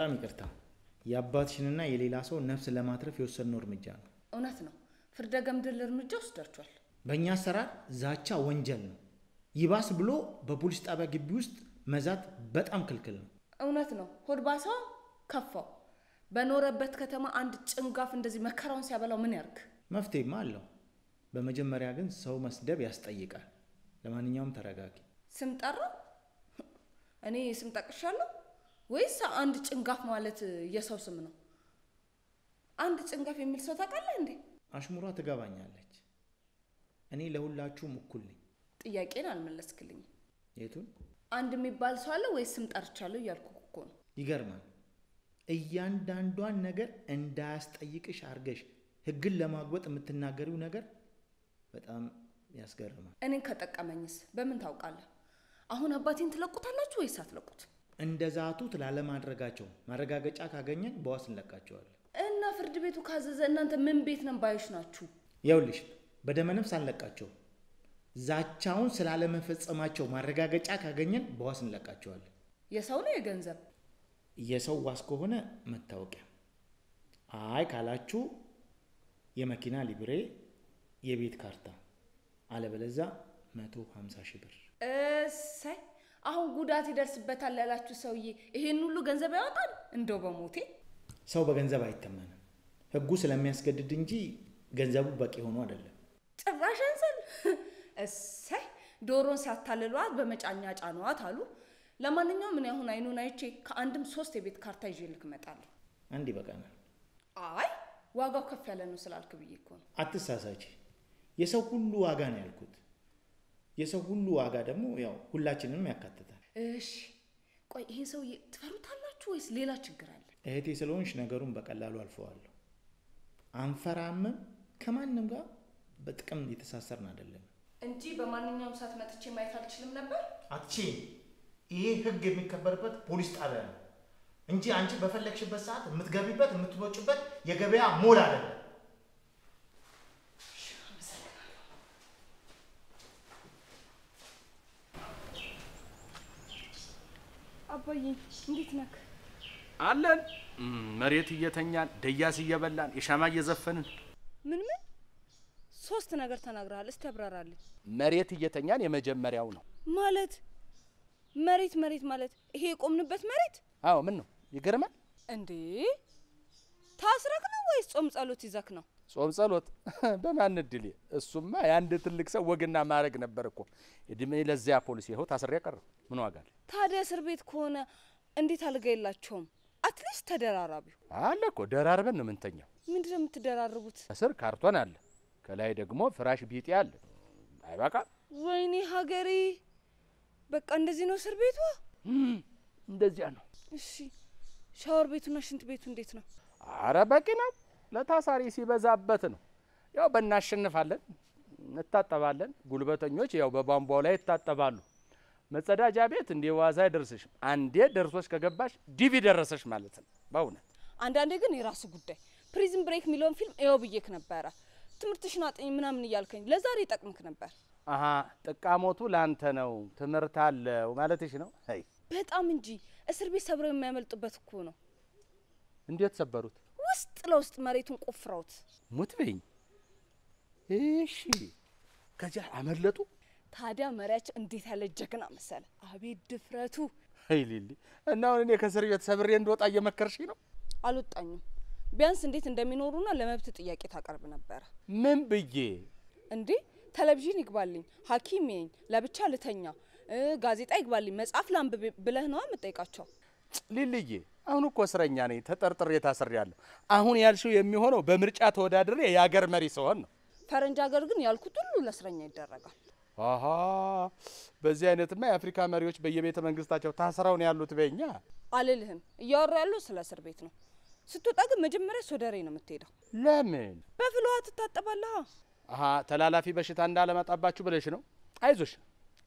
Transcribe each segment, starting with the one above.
በጣም ይቅርታ የአባትሽንና የሌላ ሰው ነፍስ ለማትረፍ የወሰድነው እርምጃ ነው። እውነት ነው። ፍርደ ገምድል እርምጃ ወስዳችኋል። በእኛ አሰራር ዛቻ ወንጀል ነው። ይባስ ብሎ በፖሊስ ጣቢያ ግቢ ውስጥ መዛት በጣም ክልክል ነው። እውነት ነው። ሆድባሳ ከፋው። በኖረበት ከተማ አንድ ጭንጋፍ እንደዚህ መከራውን ሲያበላው ምን ያርግ? መፍትሄማ አለው። በመጀመሪያ ግን ሰው መስደብ ያስጠይቃል። ለማንኛውም ተረጋጊ። ስም ጠራ። እኔ ስም ጠቅሻለሁ። ወይስ አንድ ጭንጋፍ ማለት የሰው ስም ነው? አንድ ጭንጋፍ የሚል ሰው ታውቃለህ እንዴ? አሽሙራ ትገባኛለች። እኔ ለሁላችሁም እኩል ነኝ። ጥያቄን አልመለስክልኝ የቱን? አንድ የሚባል ሰው አለ ወይስ ስም ጠርቻለሁ እያልኩ እኮ ነው። ይገርማል። እያንዳንዷን ነገር እንዳያስጠይቅሽ አርገሽ ህግን ለማግበጥ የምትናገሪው ነገር በጣም ያስገርማል። እኔን ከጠቀመኝስ በምን ታውቃለህ? አሁን አባቴን ትለቁታላችሁ ወይስ አትለቁት? እንደ ዛቱት ላለማድረጋቸው ማረጋገጫ ካገኘን በዋስ እንለቃቸዋለን። እና ፍርድ ቤቱ ካዘዘ እናንተ ምን ቤት ነን ባዮች ናችሁ? የውልሽ በደመነፍስ አንለቃቸው። ዛቻውን ስላለመፈጸማቸው ማረጋገጫ ካገኘን በዋስ እንለቃቸዋለን። የሰው ነው የገንዘብ የሰው ዋስ ከሆነ መታወቂያ፣ አይ ካላችሁ የመኪና ሊብሬ፣ የቤት ካርታ፣ አለበለዛ መቶ ሺህ ብር እሰይ አሁን ጉዳት ይደርስበታል ላላችሁ ሰውዬ ይሄን ሁሉ ገንዘብ ያወጣል? እንደው በሞቴ ሰው በገንዘብ አይተመንም። ህጉ ስለሚያስገድድ እንጂ ገንዘቡ በቂ ሆኖ አይደለም። ጭራሽ አንስል እሰይ፣ ዶሮን ሲያታልሏት በመጫኛ ጫኗዋት አሉ። ለማንኛውም ምን ያሁን አይኑን አይቼ ከአንድም ሶስት የቤት ካርታ ይዤ ልክ እመጣለሁ። አንድ ይበቃናል። አይ ዋጋው ከፍ ያለ ነው ስላልክ ብዬ እኮ ነው። አትሳሳች፣ የሰው ሁሉ ዋጋ ነው ያልኩት። የሰው ሁሉ ዋጋ ደግሞ ያው ሁላችንንም ያካትታል። እሺ ቆይ ይሄን ሰው ትፈሩታላችሁ ወይስ ሌላ ችግር አለ? እህቴ ስለሆንሽ ነገሩን በቀላሉ አልፈዋለሁ። አንፈራምም። ከማንም ጋር በጥቅም የተሳሰርን አይደለም እንጂ በማንኛውም ሰዓት መጥቼ ማየት አልችልም ነበር። አትቼ ይሄ ህግ የሚከበርበት ፖሊስ ጣቢያ ነው እንጂ አንቺ በፈለግሽበት ሰዓት የምትገቢበት የምትወጭበት የገበያ ሞል አይደለም። አባዬ እንዴት ነክ? አለን መሬት እየተኛን ደያስ እየበላን የሻማ እየዘፈንን ምን ምን ሶስት ነገር ተናግረሃል። እስቲ መሬት እየተኛን የመጀመሪያው ነው ማለት መሬት መሬት ማለት ይሄ የቆምንበት መሬት? አዎ ምን ነው ይገርማል እንዴ! ታስረክ ነው ወይስ ጾም ጸሎት ይዘክ ነው? ጾም ጸሎት በማን እድሌ? እሱማ የአንድ ትልቅ ሰው ወግና ማድረግ ነበር እኮ እድሜ ለዚያ ፖሊስ ይኸው ታስሬ ቀረ። ምን ዋጋ አለ ታዲያ? እስር ቤት ከሆነ እንዴት አልጋ የላቸውም? አትሊስት ተደራራቢው አለ እኮ ደራርበን ነው ምንተኛው። ምንድን ነው የምትደራርቡት? እስር ካርቶን አለ፣ ከላይ ደግሞ ፍራሽ ቢጤ አለ። አይበቃ? ወይኔ ሀገሬ! በቃ እንደዚህ ነው እስር ቤቱ። እንደዚያ ነው። እሺ፣ ሻወር ቤቱና ሽንት ቤቱ እንዴት ነው? አረ በቂ ነው። ለታሳሪ ሲበዛበት ነው። ያው በእናሸንፋለን፣ እንታጠባለን። ጉልበተኞች ያው በቧንቧው ላይ ይታጠባሉ። መጸዳጃ ቤት እንደ ዋዛ አይደርስሽም። አንዴ ደርሶች ከገባሽ ዲቪ ደረሰሽ ማለት ነው። በእውነት አንዳንዴ ግን የራሱ ጉዳይ ፕሪዝን ብሬክ የሚለውን ፊልም ው ብዬክ ነበረ። ትምህርትሽን አጥኝ ምናምን እያልከኝ ለዛሬ ይጠቅምክ ነበር። አሀ ጥቃሞቱ ላንተ ነው። ትምህርት አለው ማለትሽ ነው። በጣም እንጂ እስር ቤት ሰብረው የማያመልጡበት እኮ ነው። እንዴት ሰበሩት? ውስጥ ለውስጥ መሬቱን ቆፍረውት ሞት በኝ። እሺ፣ ከዚያ አመለጡ። ታዲያ መሪያቸው እንዴት ያለ ጀግና መሰለ! አቤት ድፍረቱ! አይ ሊሊ፣ እና አሁን እኔ ከእስር ቤት ሰብሬ እንደወጣ እየመከርሽኝ ነው? አልወጣኝም። ቢያንስ እንዴት እንደሚኖሩና ለመብት ጥያቄ ታቀርብ ነበረ። ምን ብዬ እንዴ? ቴሌቪዥን ይግባልኝ፣ ሐኪም ይኝ፣ ለብቻ ልተኛ፣ ጋዜጣ ይግባልኝ፣ መጽሐፍ ላንብ ብለህ ነዋ የምጠይቃቸው ሊልዬ አሁን እኮ እስረኛ ነኝ ተጠርጥሬ ታስሬያለሁ። አሁን ያልሽው የሚሆነው በምርጫ ተወዳድሬ የአገር መሪ ስሆን ነው። ፈረንጅ ሀገር ግን ያልኩት ሁሉ ለእስረኛ ይደረጋል። አሀ በዚህ አይነትማ የአፍሪካ መሪዎች በየቤተ መንግስታቸው ታስረው ነው ያሉት። በኛ አልልህም። እያወራ ያለው ስለ እስር ቤት ነው። ስትወጣ ግን መጀመሪያ ሶደሬ ነው የምትሄደው። ለምን? በፍል ውሃ ትታጠባለህ። አሀ ተላላፊ በሽታ እንዳለመጣባችሁ ብለሽ ነው። አይዞሽ፣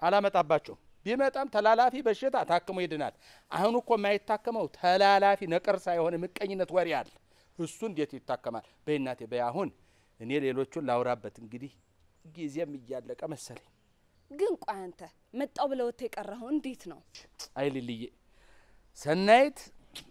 አላመጣባችሁም ቢመጣም ተላላፊ በሽታ ታክሞ ይድናል። አሁን እኮ የማይታከመው ተላላፊ ነቀርሳ የሆነ ምቀኝነት ወሬ አለ። እሱ እንዴት ይታከማል? በይናቴ በይ አሁን እኔ ሌሎቹን ላውራበት። እንግዲህ ጊዜም እያለቀ መሰለኝ። ግን ቆይ አንተ መጣው ብለህ የቀረኸው እንዴት ነው? አይ ልልዬ፣ ሰናይት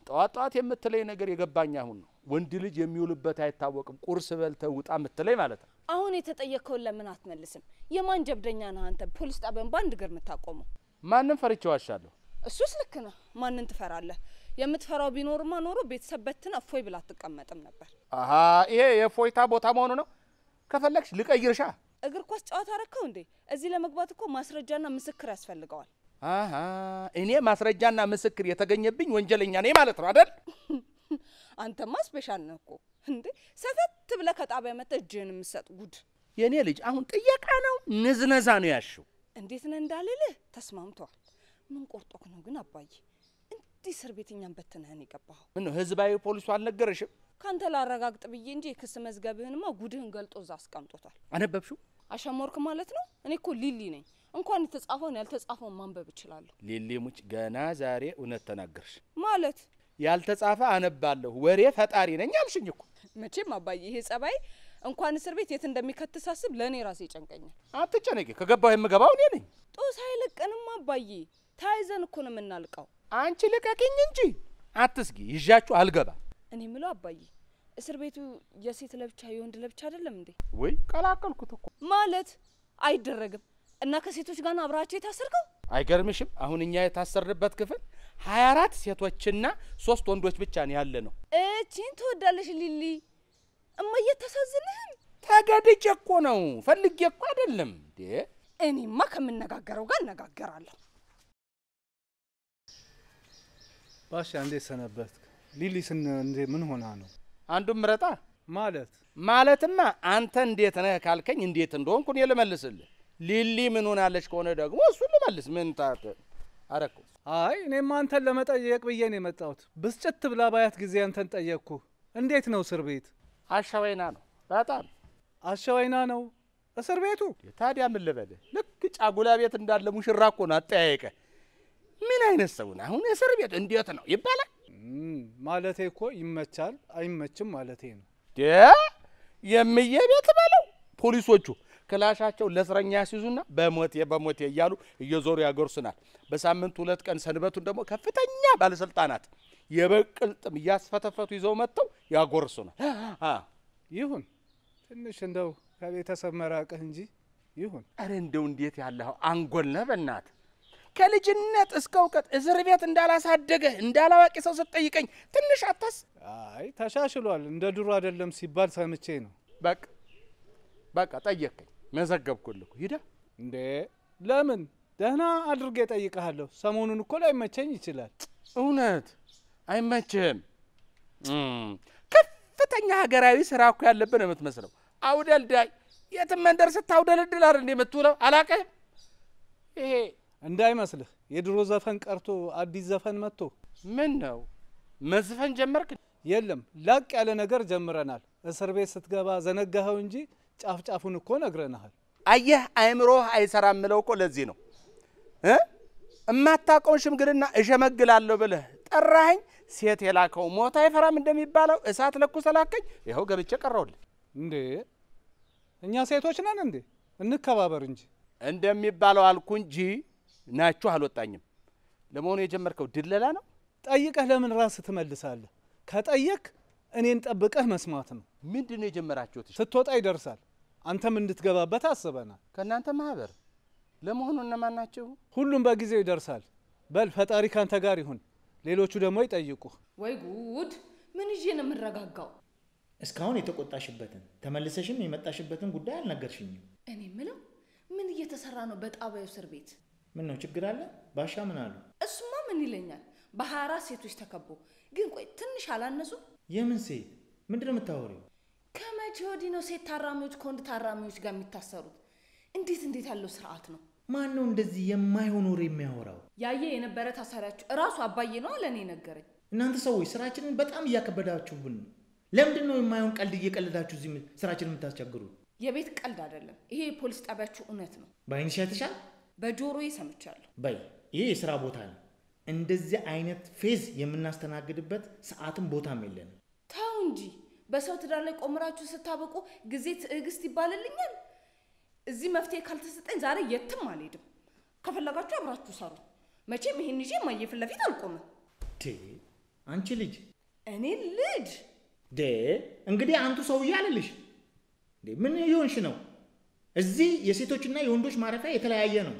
ጠዋት ጠዋት የምትለኝ ነገር የገባኝ አሁን ነው። ወንድ ልጅ የሚውልበት አይታወቅም። ቁርስ በልተ ውጣ የምትለኝ ማለት ነው። አሁን የተጠየቅከውን ለምን አትመልስም? የማን ጀብደኛ ነህ አንተ? ፖሊስ ጣቢያን በአንድ እግር የምታቆመው ማንን ፈርቼ ዋሻለሁ? እሱስ ልክ ነህ። ማንን ትፈራለህ? የምትፈራው ቢኖርማ ኖሮ ቤተሰብ በትን እፎይ ብላ አትቀመጥም ነበር። አሀ ይሄ የእፎይታ ቦታ መሆኑ ነው። ከፈለግሽ ልቀይርሻ። እግር ኳስ ጨዋታ ረከው እንዴ? እዚህ ለመግባት እኮ ማስረጃና ምስክር ያስፈልገዋል። አሀ እኔ ማስረጃና ምስክር የተገኘብኝ ወንጀለኛ ነኝ ማለት ነው አይደል? አንተማ ስፔሻል ነህ እኮ እንዴ! ሰተት ብለህ ከጣቢያ መጥተህ እጅህን የምትሰጥ ጉድ። የእኔ ልጅ አሁን ጥየቃ ነው ንዝነዛ ነው ያሽው እንዴት ነህ እንዳልልህ ተስማምቷል። ምን ቆርጦክ ነው ግን አባዬ? እንዲህ እስር ቤት እኛን በትነህን የገባኸው? ምን ነው ህዝባዊ ፖሊሱ አልነገረሽም? ካንተ ላረጋግጥ ብዬ እንጂ የክስ መዝገብህንማ ጉድህን ገልጦ እዛ አስቀምጦታል። አነበብሽው? አሸሞርክ ማለት ነው። እኔ እኮ ሊሊ ነኝ። እንኳን የተጻፈውን ያልተጻፈውን ማንበብ እችላለሁ። ሊሊ ሙጭ፣ ገና ዛሬ እውነት ተናገርሽ። ማለት ያልተጻፈ አነባለሁ፣ ወሬ ፈጣሪ ነኝ አልሽኝ እኮ። መቼም አባዬ ይሄ ጸባይ እንኳን እስር ቤት የት እንደሚከት ሳስብ ለእኔ ራሴ ጨንቀኛል። አትጨነቂ፣ ከገባሁ የምገባው እኔ ነኝ። ጦስ አይለቀንም አባዬ፣ ተያይዘን እኮ ነው የምናልቀው። አንቺ ልቀቂኝ እንጂ አትስጊ፣ ይዣችሁ አልገባ። እኔ ምለው አባዬ እስር ቤቱ የሴት ለብቻ የወንድ ለብቻ አይደለም እንዴ? ወይ ቀላቀልኩት እኮ ማለት አይደረግም። እና ከሴቶች ጋር አብራቸው የታሰርከው? አይገርምሽም? አሁን እኛ የታሰርንበት ክፍል ሀያ አራት ሴቶችና ሶስት ወንዶች ብቻ ነው ያለ ነው። እቺን ትወዳለሽ ሊሊ? እማዬ ተሳዝንህም። ታዲያ እኮ ነው ፈልጌ እኮ አይደለም። እኔማ ከምነጋገረው ጋር እነጋገራለሁ። ባሻ እንዴት ሰነበትክ? ሊሊስ እንዴ ምን ሆና ነው? አንዱ ምረጣ ማለት ማለትማ አንተ እንዴት ነህ ካልከኝ እንዴት እንደሆንኩ እኔ ልመልስልህ። ሊሊ ምን ሆናለች ከሆነ ደግሞ እሱን ልመልስ። ምን ታት አረኩ። አይ እኔማ አንተን ለመጠየቅ ብዬ ነው የመጣሁት። ብስጭት ብላ ባያት ጊዜ አንተን ጠየቅኩ። እንዴት ነው እስር ቤት? አሸወይና ነው። በጣም አሸወይና ነው እስር ቤቱ። ታዲያ ምን ልበልህ፣ ልክ ጫጉላ ቤት እንዳለ ሙሽራ እኮ ነው አጠያየቀ። ምን አይነት ሰው ነው አሁን? እስር ቤቱ እንዴት ነው ይባላል? ማለቴ እኮ ይመቻል አይመችም ማለቴ ነው። የምየ ቤት በለው ፖሊሶቹ ክላሻቸው ለእስረኛ ያስይዙና በሞቴ በሞቴ እያሉ እየዞሩ ያጎርሱናል። በሳምንት ሁለት ቀን ሰንበቱን ደግሞ ከፍተኛ ባለስልጣናት የበቅል ጥም እያስፈተፈቱ ይዘው መጥተው ያጎርሱናል። ይሁን ትንሽ እንደው ከቤተሰብ መራቅህ እንጂ ይሁን። አረ እንደው እንዴት ያለው አንጎል ነህ በእናትህ ከልጅነት እስከ እውቀት እስር ቤት እንዳላሳደገህ እንዳላዋቂ ሰው ስትጠይቀኝ ትንሽ አታስ አይ ተሻሽሏል፣ እንደ ድሮ አይደለም ሲባል ሰምቼ ነው። በቃ በቃ ጠየቅከኝ፣ መዘገብኩልኩ ሂደ እንዴ ለምን ደህና አድርጌ ጠይቀሃለሁ። ሰሞኑን እኮ ላይመቸኝ ይችላል። እውነት አይመችህም። ከፍተኛ ሀገራዊ ስራ እኮ ያለብን የምትመስለው አውደልዳይ የትም መንደር ስታውደልድል አይደል የምትውለው። አላቀህም? ይሄ እንዳይመስልህ የድሮ ዘፈን ቀርቶ አዲስ ዘፈን መጥቶ ምን ነው መዝፈን ጀመርክ? የለም ላቅ ያለ ነገር ጀምረናል። እስር ቤት ስትገባ ዘነጋኸው እንጂ ጫፍ ጫፉን እኮ ነግረናሃል። አየህ አእምሮህ አይሰራም ምለው እኮ ለዚህ ነው እማታውቀውን ሽምግልና እሸመግላለሁ ብለህ ጠራኸኝ። ሴት የላከው ሞት አይፈራም እንደሚባለው እሳት ለኩሰ ላከኝ፣ ይኸው ገብቼ ቀረውልህ። እንዴ እኛ ሴቶች ነን እንዴ? እንከባበር እንጂ እንደሚባለው አልኩ እንጂ ናችሁ አልወጣኝም። ለመሆኑ የጀመርከው ድለላ ነው? ጠይቀህ ለምን ራስ ትመልሳለህ? ከጠየቅ እኔን ጠብቀህ መስማት ነው። ምንድን ነው የጀመራችሁት? ስትወጣ ይደርሳል። አንተም እንድትገባበት አስበናል። ከእናንተ ማህበር ለመሆኑ እነማን ናቸው? ሁሉም በጊዜው ይደርሳል። በል ፈጣሪ ካንተ ጋር ይሁን። ሌሎቹ ደግሞ ይጠይቁ። ወይ ጉድ! ምን ይዤ ነው የምረጋጋው? እስካሁን የተቆጣሽበትን ተመልሰሽም የመጣሽበትን ጉዳይ አልነገርሽኝም። እኔ ምለው ምን እየተሰራ ነው በጣቢያው እስር ቤት? ምን ነው ችግር አለ? ባሻ ምን አሉ? እሱማ ምን ይለኛል? በሀያ አራት ሴቶች ተከቦ ግን፣ ቆይ ትንሽ አላነሱ? የምን ሴት? ምንድን ነው የምታወሪው? ከመቼ ወዲህ ነው ሴት ታራሚዎች ከወንድ ታራሚዎች ጋር የሚታሰሩት? እንዴት እንዴት ያለው ስርዓት ነው! ማን ነው እንደዚህ የማይሆን ወሬ የሚያወራው? ያየ የነበረ ታሳሪያችሁ እራሱ አባዬ ነው ለእኔ ነገረኝ። እናንተ ሰዎች ስራችንን በጣም እያከበዳችሁብን ነው። ለምንድን ነው የማይሆን ቀልድ እየቀለዳችሁ እዚህ ስራችን የምታስቸግሩት? የቤት ቀልድ አይደለም ይሄ፣ የፖሊስ ጣቢያችሁ እውነት ነው። በአይንሽ አይተሻል፣ በጆሮዬ ሰምቻለሁ። በይ ይሄ የስራ ቦታ ነው። እንደዚህ አይነት ፌዝ የምናስተናግድበት ሰዓትም ቦታም የለንም። ተው እንጂ በሰው ትዳር ላይ ቆምራችሁ ስታበቁ ጊዜ ትዕግስት ይባልልኛል እዚህ መፍትሄ ካልተሰጠኝ ዛሬ የትም አልሄድም። ከፈለጋችሁ አብራችሁ ሰሩ። መቼም ይሄን ይዤ እማዬ ፊት ለፊት አልቆምም። አንቺ ልጅ እኔ ልጅ ዴ እንግዲህ አንቱ ሰውዬ አልልሽ። ምን ይሆንሽ ነው? እዚህ የሴቶችና የወንዶች ማረፊያ የተለያየ ነው።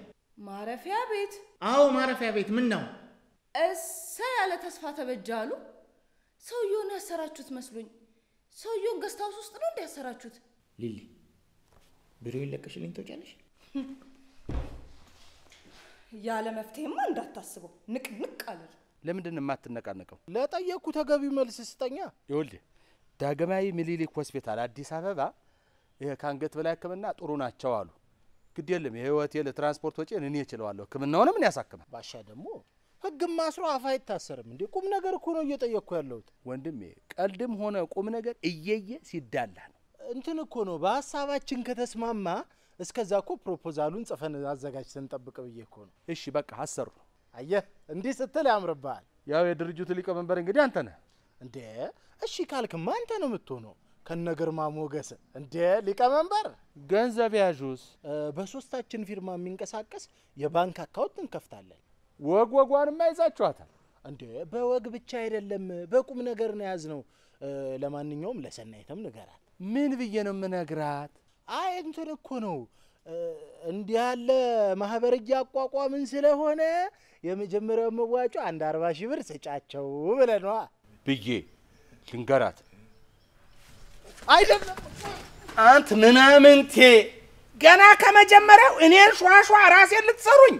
ማረፊያ ቤት? አዎ ማረፊያ ቤት። ምን ነው እሰ ያለ ተስፋ ተበጃ አሉ። ሰውየውን ያሰራችሁት መስሎኝ። ሰውየውን ገስታውስ ውስጥ ነው እንዲያሰራችሁት ሊሊ ቢሮ ይለቀሽልኝ ትወጫለሽ። ያለ መፍትሄማ እንዳታስበው ንቅንቅ አለል። ለምንድን የማትነቃነቀው? ለጠየቅኩ ተገቢ መልስ ስጠኛ። ይኸውልህ ዳግማዊ ምኒልክ ሆስፒታል አዲስ አበባ ይሄ ከአንገት በላይ ሕክምና ጥሩ ናቸው አሉ። ግድ የለም የህይወት ለትራንስፖርት ወጪን እኔ እችለዋለሁ። ሕክምናውንም እኔ ያሳክማል። ባሻ ደግሞ ህግም ማስሮ አፍ አይታሰርም እንዴ? ቁም ነገር እኮ ነው እየጠየቅኩ ያለሁት ወንድሜ። ቀልድም ሆነ ቁም ነገር እየየ ሲዳላ ነው። እንትን እኮ ነው በሀሳባችን ከተስማማ እስከዛ እኮ ፕሮፖዛሉን ጽፈን አዘጋጅ ጠብቅ ብዬ እኮ ነው። እሺ በቃ አሰሩ። አየህ እንዲህ ስትል ያምርብሃል። ያው የድርጅቱ ሊቀመንበር እንግዲህ አንተ ነህ እንዴ? እሺ ካልክማ አንተ ነው የምትሆነው። ከነግርማ ሞገስ እንዴ ሊቀመንበር። ገንዘብ ያዡስ በሶስታችን ፊርማ የሚንቀሳቀስ የባንክ አካውንት እንከፍታለን። ወግ ወጓንማ ይዛችኋታል እንዴ? በወግ ብቻ አይደለም በቁም ነገር ነው የያዝነው። ለማንኛውም ለሰናይተም ንገራል። ምን ብዬ ነው የምነግራት? አይ እንትን እኮ ነው እንዲህ ያለ ማህበር እያቋቋምን ስለሆነ የመጀመሪያው መዋጮ አንድ አርባ ሺህ ብር ስጫቸው ብለኗ ብዬ ልንገራት። አይደለም አንት ምናምንቴ ገና ከመጀመሪያው እኔን ሿሿ ራሴን ልትሰሩኝ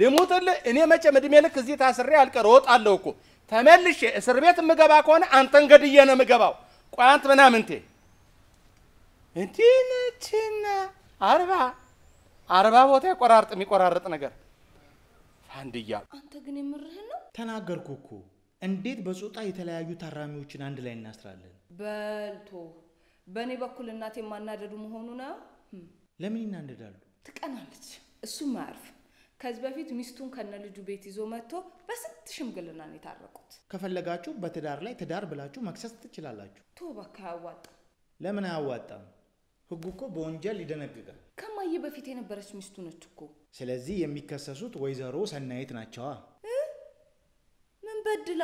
ልሙትልህ። እኔ መቼም እድሜ ልክ እዚህ ታስሬ አልቀር እወጣለሁ እኮ ተመልሼ እስር ቤት የምገባ ከሆነ አንተን ገድዬ ነው የምገባው። ቆይ አንት ምናምንቴ እንዲህ ነችና አርባ አርባ ቦታ ቆራርጥ የሚቆራርጥ ነገር ፋንድያ። አንተ ግን የምርህ ነው? ተናገርኩ እኮ እንዴት በጾታ የተለያዩ ታራሚዎችን አንድ ላይ እናስራለን? በልቶ በእኔ በኩል እናቴ የማናደዱ መሆኑ ነው። ለምን ይናደዳሉ? ትቀናለች። እሱም አያርፍ? ከዚህ በፊት ሚስቱን ከነ ልጁ ቤት ይዞ መጥቶ በስንት ሽምግልና ነው የታረቁት። ከፈለጋችሁ በትዳር ላይ ትዳር ብላችሁ መክሰስ ትችላላችሁ። ቶ እባክህ አያዋጣም። ለምን አያዋጣም? ህጉ እኮ በወንጀል ይደነግጋል። ከማዬ በፊት የነበረች ሚስቱ ነች እኮ። ስለዚህ የሚከሰሱት ወይዘሮ ሰናይት ናቸዋ። ምን በድላ?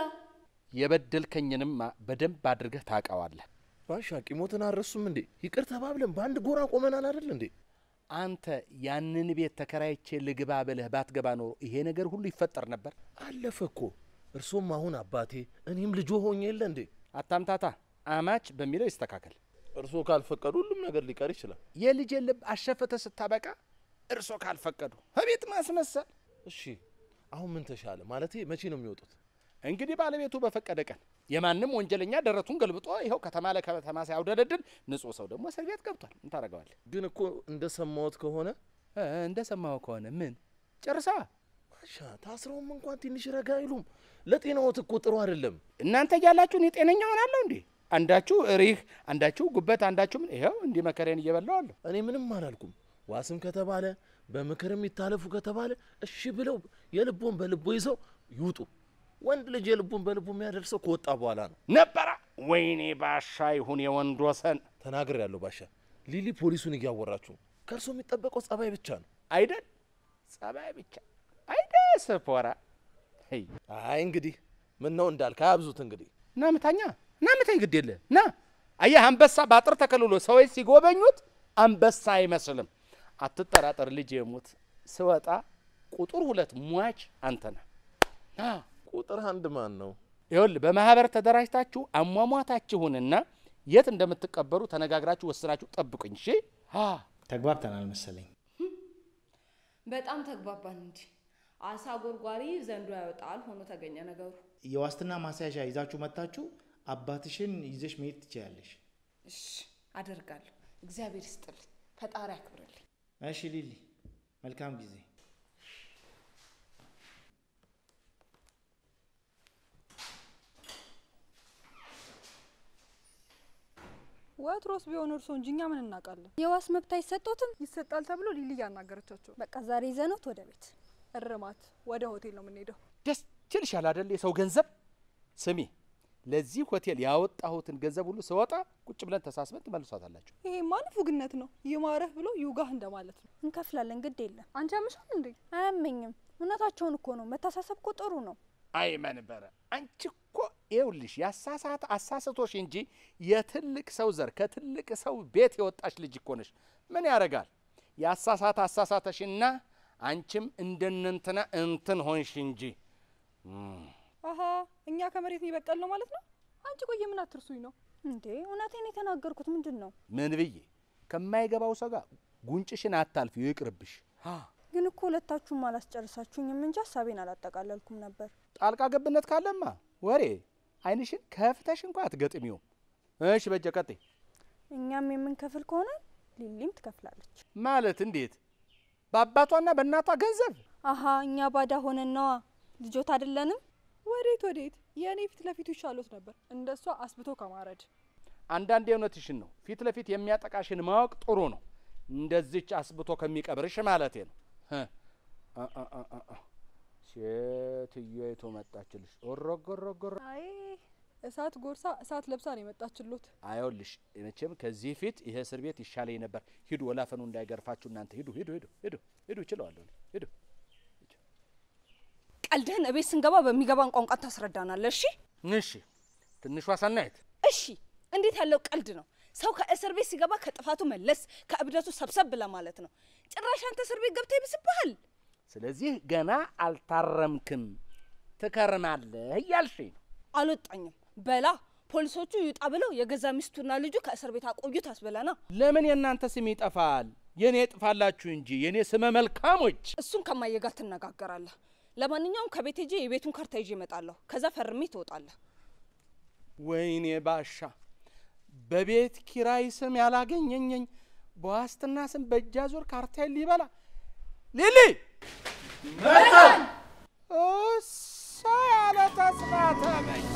የበደልከኝንማ በደንብ አድርገህ ታውቀዋለህ። ባሻ ቂሞትን አልረሱም እንዴ? ይቅር ተባብለን በአንድ ጎራ ቆመናል አይደል እንዴ? አንተ ያንን ቤት ተከራይቼ ልግባ ብለህ ባትገባ ኖሮ ይሄ ነገር ሁሉ ይፈጠር ነበር። አለፈ እኮ እርሶም አሁን አባቴ፣ እኔም ልጆ ሆኜ የለ እንዴ? አታምታታ። አማች በሚለው ይስተካከል። እርሶ ካልፈቀዱ ሁሉም ነገር ሊቀር ይችላል። የልጅ ልብ አሸፈተ ስታበቃ እርሶ ካልፈቀዱ ከቤት ማስመሰል። እሺ አሁን ምን ተሻለ ማለት መቼ ነው የሚወጡት? እንግዲህ ባለቤቱ በፈቀደ ቀን የማንም ወንጀለኛ ደረቱን ገልብጦ ይኸው ከተማ ለከተማ ሲያውደለድል፣ ንጹህ ሰው ደግሞ እስር ቤት ገብቷል። ምን ግን እኮ እንደ ሰማሁት ከሆነ እንደ ሰማሁ ከሆነ ምን ጨርሳ ማሻ ታስረውም እንኳን ትንሽ ረጋ አይሉም። ለጤናዎት እኮ ጥሩ አይደለም። እናንተ እያላችሁን የጤነኛ ሆናለሁ እንዴ? አንዳችሁ ሪህ፣ አንዳችሁ ጉበት፣ አንዳችሁ ምን። ይኸው እንዲህ መከሬን እየበላው አለሁ እኔ። ምንም አላልኩም። ዋስም ከተባለ በምክርም ይታለፉ ከተባለ እሺ ብለው የልቦን በልቦ ይዘው ይውጡ። ወንድ ልጅ የልቡን በልቡ የሚያደርሰው ከወጣ በኋላ ነው። ነበራ ወይኔ ባሻ ይሁን የወንድ ወሰን ተናግር ያለው ባሻ ሊሊ ፖሊሱን እያወራችሁ ከእርሶ የሚጠበቀው ጸባይ ብቻ ነው አይደል? ጸባይ ብቻ አይደ ስፖራ አይ እንግዲህ ምን ነው እንዳልከ አብዙት እንግዲህ ናምታኛ ና ምታይ ግድ የለ ና አየ አንበሳ በአጥር ተከልሎ ሰዎች ሲጎበኙት አንበሳ አይመስልም አትጠራጠር ልጅ የሙት ስወጣ ቁጥር ሁለት ሟች አንተና ና ቁጥር አንድ ማን ነው ይኸውልህ በማህበር ተደራጅታችሁ አሟሟታችሁንና የት እንደምትቀበሩ ተነጋግራችሁ ወስናችሁ ጠብቁኝ እሺ ተግባብተናል መሰለኝ በጣም ተግባባን እንጂ አሳ ጎርጓሪ ዘንዶ ያወጣል ሆኖ ተገኘ ነገሩ የዋስትና ማስያዣ ይዛችሁ መጥታችሁ አባትሽን ይዘሽ መሄድ ትችላለሽ። እሺ አደርጋለሁ። እግዚአብሔር ይስጥልኝ፣ ፈጣሪ ያክብርልኝ። እሺ ሊሊ፣ መልካም ጊዜ። ወትሮስ ቢሆን እርሶ እንጂ እኛ ምን እናውቃለን? የዋስ መብት አይሰጡትም? ይሰጣል ተብሎ ሊሊ ያናገረቻቸው በቃ ዛሬ ይዘነውት ወደ ቤት እርማት፣ ወደ ሆቴል ነው የምንሄደው። ደስ ትልሻል አይደል? የሰው ገንዘብ ስሚ ለዚህ ሆቴል ያወጣሁትን ገንዘብ ሁሉ ስወጣ ቁጭ ብለን ተሳስበን ትመልሷታላችሁ። ይሄ ማንፉግነት ነው። ይማረህ ብሎ ይውጋህ እንደማለት ነው። እንከፍላለን፣ ግድ የለም። አንቺ ያምሻል እንዴ? አያመኝም። እውነታቸውን እኮ ነው። መተሳሰብ እኮ ጥሩ ነው። አይ መንበረ፣ አንቺ እኮ ይኸውልሽ ያሳሳት አሳሰቶሽ እንጂ የትልቅ ሰው ዘር ከትልቅ ሰው ቤት የወጣሽ ልጅ እኮ ነሽ። ምን ያደርጋል ያሳሳት አሳሳተሽና አንቺም እንደነንትና እንትን ሆንሽ እንጂ አሀ እኛ ከመሬት ነው ማለት ነው። አንቺ ቆይ ምን አትርሱኝ ነው እንዴ? እውነቴን የተናገርኩት ምንድን ነው? ምን ብዬ ከማይገባው ሰው ጋር ጉንጭሽን አታልፊ ይቅርብሽ። ግን እኮ ሁለታችሁም አላስጨርሳችሁኝም እንጂ ሀሳቤን አላጠቃለልኩም ነበር። ጣልቃ ገብነት ካለማ ወሬ አይንሽን ከፍተሽ እንኳ አትገጥሚውም። እሽ በጀ ቀጤ። እኛም የምንከፍል ከሆነ ሊሊም ትከፍላለች ማለት እንዴት? በአባቷና በእናቷ ገንዘብ? አሀ እኛ ባዳ ሆነን ነዋ። ልጆት አይደለንም ወዴት ወዴት? የእኔ ፊት ለፊቱ ይሻሎት ነበር እንደሷ አስብቶ ከማረድ። አንዳንዴ እውነትሽን ነው። ፊት ለፊት የሚያጠቃሽን ማወቅ ጥሩ ነው። እንደዚች አስብቶ ከሚቀብርሽ ማለቴ ነው። ሴትዮይቱ መጣችልሽ። ኦሮጎሮጎሮ አይ እሳት ጎርሳ እሳት ለብሳ ነው የመጣችሉት። አየውልሽ መቼም ከዚህ ፊት ይሄ እስር ቤት ይሻለኝ ነበር። ሂዱ፣ ወላፈኑ እንዳይገርፋችሁ እናንተ ሂዱ፣ ሂዱ፣ ሂዱ፣ ሂዱ። ግን እቤት ስንገባ በሚገባን ቋንቋ ታስረዳናለህ። እሺ እሺ። ትንሿ ሰናይት፣ እሺ፣ እንዴት ያለው ቀልድ ነው! ሰው ከእስር ቤት ሲገባ ከጥፋቱ መለስ ከእብደቱ ሰብሰብ ለማለት ነው። ጭራሽ አንተ እስር ቤት ገብተህ ይብስብሃል። ስለዚህ ገና አልታረምክም፣ ትከርማለህ እያልሽ አልወጣኝም በላ ፖሊሶቹ ይውጣ ብለው የገዛ ሚስቱና ልጁ ከእስር ቤት አቆዩት አስበላና። ለምን የእናንተ ስም ይጠፋል? የእኔ ጥፋላችሁ እንጂ የእኔ ስመ መልካሞች። እሱን ከማየጋ ትነጋገራለህ። ለማንኛውም ከቤት ሄጄ የቤቱን ካርታ ይዤ እመጣለሁ። ከዛ ፈርሜ ትወጣለህ። ወይኔ ባሻ፣ በቤት ኪራይ ስም ያላገኘኘኝ በዋስትና ስም በእጃ ዞር ካርታ ሊበላ ሊሊ መጣ እሳ ያለ ተስፋ ተመኝ